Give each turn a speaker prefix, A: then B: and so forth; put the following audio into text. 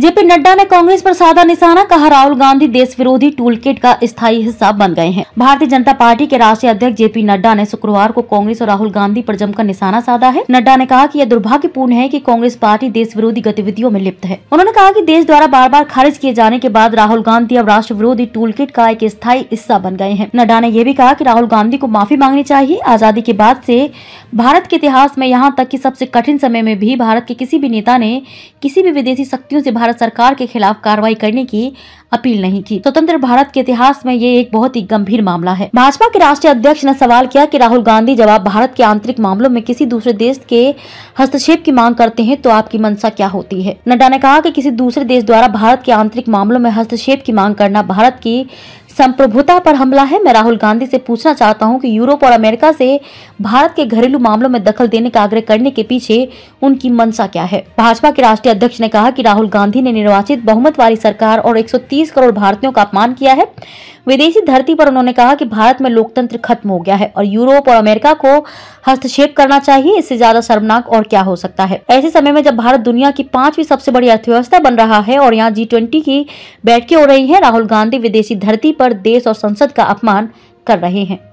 A: JP Nadda ने कांग्रेस पर साधा निशाना कहा राहुल गांधी देश विरोधी टूल किट का स्थायी हिस्सा बन गए हैं भारतीय जनता पार्टी के राष्ट्रीय अध्यक्ष जेपी नड्डा ने शुक्रवार को कांग्रेस और राहुल गांधी पर जमकर निशाना साधा है नड्डा ने कहा कि यह दुर्भाग्यपूर्ण है कि कांग्रेस पार्टी देश विरोधी गतिविधियों में लिप्त है उन्होंने कहा की देश द्वारा बार बार खारिज किए जाने के बाद राहुल गांधी अब राष्ट्र विरोधी टूल किट का एक स्थायी हिस्सा बन गए हैं नड्डा ने यह भी कहा की राहुल गांधी को माफी मांगनी चाहिए आजादी के बाद से भारत के इतिहास में यहाँ तक की सबसे कठिन समय में भी भारत के किसी भी नेता ने किसी भी विदेशी शक्तियों ऐसी भारत सरकार के खिलाफ कार्रवाई करने की अपील नहीं की स्वतंत्र भारत के इतिहास में ये एक बहुत ही गंभीर मामला है भाजपा के राष्ट्रीय अध्यक्ष ने सवाल किया कि राहुल गांधी जब आप भारत के आंतरिक मामलों में किसी दूसरे देश के हस्तक्षेप की मांग करते हैं तो आपकी मंशा क्या होती है नड्डा ने कहा कि किसी दूसरे देश द्वारा भारत के आंतरिक मामलों में हस्तक्षेप की मांग करना भारत की संप्रभुता पर हमला है मैं राहुल गांधी से पूछना चाहता हूं कि यूरोप और अमेरिका से भारत के घरेलू मामलों में दखल देने का आग्रह करने के पीछे उनकी मंशा क्या है भाजपा के राष्ट्रीय अध्यक्ष ने कहा कि राहुल गांधी ने निर्वाचित बहुमत वाली सरकार और 130 करोड़ भारतीयों का अपमान किया है विदेशी धरती पर उन्होंने कहा कि भारत में लोकतंत्र खत्म हो गया है और यूरोप और अमेरिका को हस्तक्षेप करना चाहिए इससे ज्यादा शर्मनाक और क्या हो सकता है ऐसे समय में जब भारत दुनिया की पांचवी सबसे बड़ी अर्थव्यवस्था बन रहा है और यहाँ जी की बैठकें हो रही है राहुल गांधी विदेशी धरती पर देश और संसद का अपमान कर रहे हैं